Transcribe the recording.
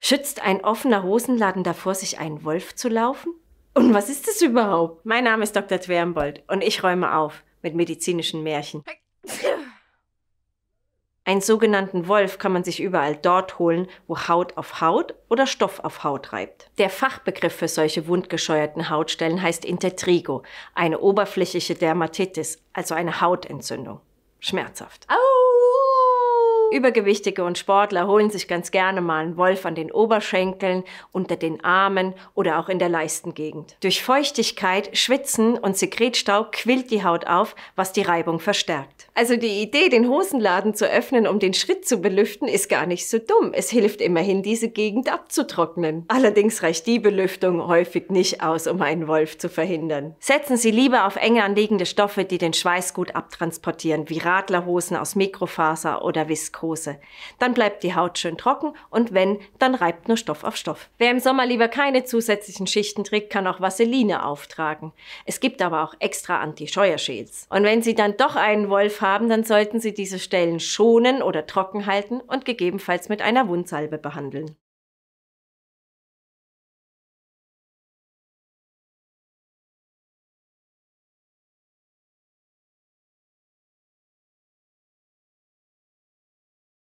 Schützt ein offener Hosenladen davor, sich einen Wolf zu laufen? Und was ist das überhaupt? Mein Name ist Dr. Twernbold und ich räume auf mit medizinischen Märchen. Einen sogenannten Wolf kann man sich überall dort holen, wo Haut auf Haut oder Stoff auf Haut reibt. Der Fachbegriff für solche wundgescheuerten Hautstellen heißt Intertrigo, eine oberflächliche Dermatitis, also eine Hautentzündung. Schmerzhaft. Au! Übergewichtige und Sportler holen sich ganz gerne mal einen Wolf an den Oberschenkeln, unter den Armen oder auch in der Leistengegend. Durch Feuchtigkeit, Schwitzen und Sekretstaub quillt die Haut auf, was die Reibung verstärkt. Also die Idee, den Hosenladen zu öffnen, um den Schritt zu belüften, ist gar nicht so dumm. Es hilft immerhin, diese Gegend abzutrocknen. Allerdings reicht die Belüftung häufig nicht aus, um einen Wolf zu verhindern. Setzen Sie lieber auf enge anliegende Stoffe, die den Schweiß gut abtransportieren, wie Radlerhosen aus Mikrofaser oder Viskose. Aprose. Dann bleibt die Haut schön trocken und wenn, dann reibt nur Stoff auf Stoff. Wer im Sommer lieber keine zusätzlichen Schichten trägt, kann auch Vaseline auftragen. Es gibt aber auch extra Anti-Scheuerschäls. Und wenn Sie dann doch einen Wolf haben, dann sollten Sie diese Stellen schonen oder trocken halten und gegebenenfalls mit einer Wundsalbe behandeln.